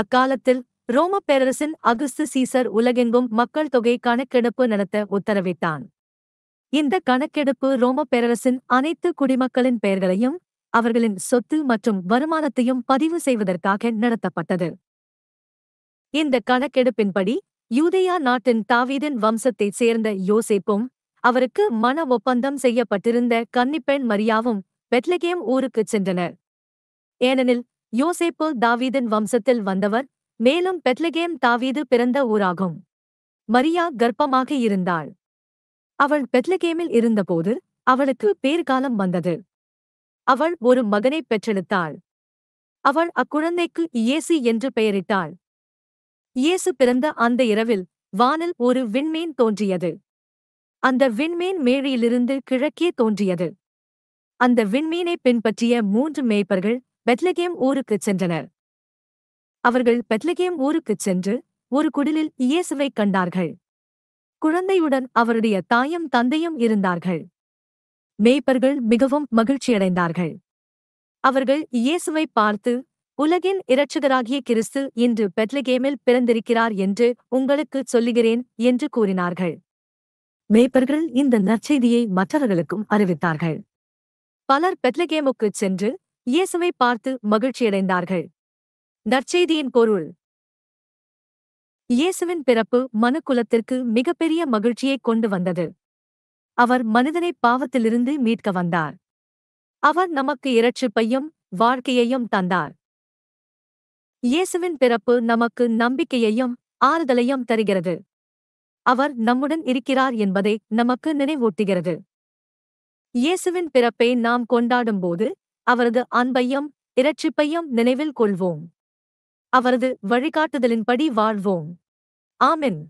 அக்காலத்தில் ரோம பேரரசின் அகுஸ்து சீசர் உலகெங்கும் மக்கள் தொகை கணக்கெடுப்பு நடத்த உத்தரவிட்டான் இந்த கணக்கெடுப்பு ரோம பேரரசின் அனைத்து குடிமக்களின் பெயர்களையும் அவர்களின் சொத்து மற்றும் வருமானத்தையும் பதிவு செய்வதற்காக நடத்தப்பட்டது இந்த கணக்கெடுப்பின்படி யூதேயா நாட்டின் தாவீதின் வம்சத்தைச் சேர்ந்த யோசேப்பும் அவருக்கு மன ஒப்பந்தம் செய்யப்பட்டிருந்த கன்னிப்பெண் மரியாவும் பெட்லகேம் ஊருக்குச் சென்றனர் ஏனெனில் யோசேப்பு தாவீதின் வம்சத்தில் வந்தவர் மேலும் பெத்லகேம் தாவீது பிறந்த ஊராகும் மரியா கர்ப்பமாக இருந்தாள் அவள் பெத்லகேமில் இருந்தபோது அவளுக்கு பேர்காலம் வந்தது அவள் ஒரு மகனை பெற்றெடுத்தாள் அவள் அக்குழந்தைக்கு இயேசு என்று பெயரிட்டாள் இயேசு பிறந்த அந்த இரவில் வானில் ஒரு விண்மீன் தோன்றியது அந்த விண்மீன் மேழியிலிருந்து கிழக்கே தோன்றியது அந்த விண்மீனை பின்பற்றிய மூன்று மேய்ப்பர்கள் பெத்லகேம் ஊருக்குச் சென்றனர் அவர்கள் பெத்லகேம் ஊருக்குச் சென்று ஒரு குடிலில் இயேசுவை கண்டார்கள் குழந்தையுடன் அவருடைய தாயும் தந்தையும் இருந்தார்கள் மேய்ப்பர்கள் மிகவும் மகிழ்ச்சியடைந்தார்கள் அவர்கள் இயேசுவை பார்த்து உலகின் இரட்சகராகிய கிறிஸ்து இன்று பெத்லகேமில் பிறந்திருக்கிறார் என்று உங்களுக்கு சொல்லுகிறேன் என்று கூறினார்கள் மேய்ப்பர்கள் இந்த நற்செய்தியை மற்றவர்களுக்கும் அறிவித்தார்கள் பலர் பெத்லகேமுக்குச் சென்று இயேசுவை பார்த்து மகிழ்ச்சியடைந்தார்கள் நற்செய்தியின் பொருள் இயேசுவின் பிறப்பு மனுக்குலத்திற்கு மிகப்பெரிய மகிழ்ச்சியை கொண்டு வந்தது அவர் மனிதனை பாவத்திலிருந்து மீட்க வந்தார் அவர் நமக்கு இரட்சிப்பையும் வாழ்க்கையையும் தந்தார் இயேசுவின் பிறப்பு நமக்கு நம்பிக்கையையும் ஆறுதலையும் தருகிறது அவர் நம்முடன் இருக்கிறார் என்பதை நமக்கு நினைவூட்டுகிறது இயேசுவின் பிறப்பை நாம் கொண்டாடும்போது அவரது அன்பையும் இரட்சிப்பையும் நினைவில் கொள்வோம் அவரது வழிகாட்டுதலின்படி வாழ்வோம் ஆமின்